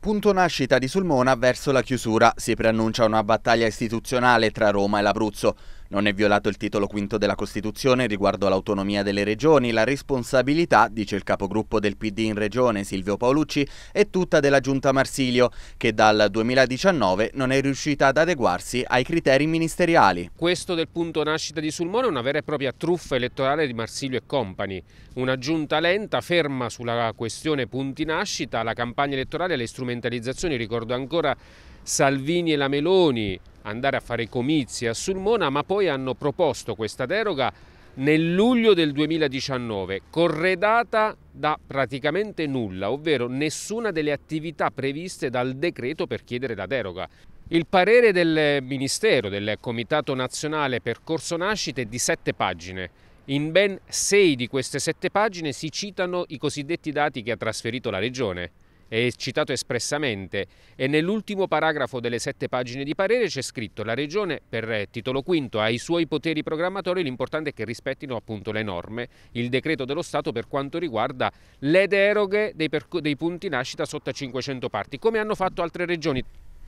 Punto nascita di Sulmona verso la chiusura. Si preannuncia una battaglia istituzionale tra Roma e l'Abruzzo. Non è violato il titolo quinto della Costituzione riguardo all'autonomia delle regioni, la responsabilità, dice il capogruppo del PD in regione Silvio Paolucci, è tutta della giunta Marsilio, che dal 2019 non è riuscita ad adeguarsi ai criteri ministeriali. Questo del punto nascita di Sulmone è una vera e propria truffa elettorale di Marsilio e Company, una giunta lenta ferma sulla questione punti nascita, la campagna elettorale e le strumentalizzazioni, ricordo ancora Salvini e la Meloni andare a fare comizi a Sulmona, ma poi hanno proposto questa deroga nel luglio del 2019, corredata da praticamente nulla, ovvero nessuna delle attività previste dal decreto per chiedere la deroga. Il parere del Ministero, del Comitato Nazionale Percorso Nascite, è di sette pagine. In ben sei di queste sette pagine si citano i cosiddetti dati che ha trasferito la Regione è citato espressamente e nell'ultimo paragrafo delle sette pagine di parere c'è scritto la Regione per titolo quinto ha i suoi poteri programmatori, l'importante è che rispettino appunto le norme, il decreto dello Stato per quanto riguarda le deroghe dei, dei punti nascita sotto a 500 parti, come hanno fatto altre regioni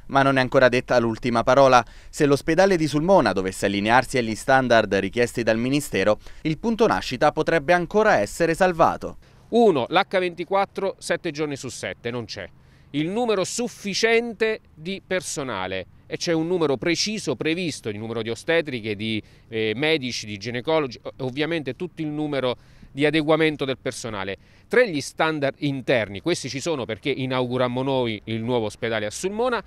ma non è ancora detta l'ultima parola. Se l'ospedale di Sulmona dovesse allinearsi agli standard richiesti dal Ministero, il punto nascita potrebbe ancora essere salvato. Uno, l'H24 sette giorni su sette, non c'è. Il numero sufficiente di personale e c'è un numero preciso previsto di numero di ostetriche, di eh, medici, di ginecologi, ovviamente tutto il numero di adeguamento del personale. Tre gli standard interni, questi ci sono perché inaugurammo noi il nuovo ospedale a Sulmona,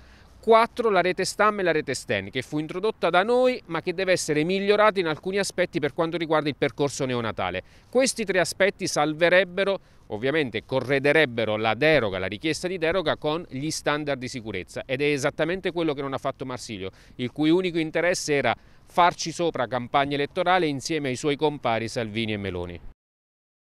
4 la rete STAM e la rete STEN, che fu introdotta da noi ma che deve essere migliorata in alcuni aspetti per quanto riguarda il percorso neonatale. Questi tre aspetti salverebbero, ovviamente correderebbero la deroga, la richiesta di deroga con gli standard di sicurezza ed è esattamente quello che non ha fatto Marsilio, il cui unico interesse era farci sopra campagna elettorale insieme ai suoi compari Salvini e Meloni.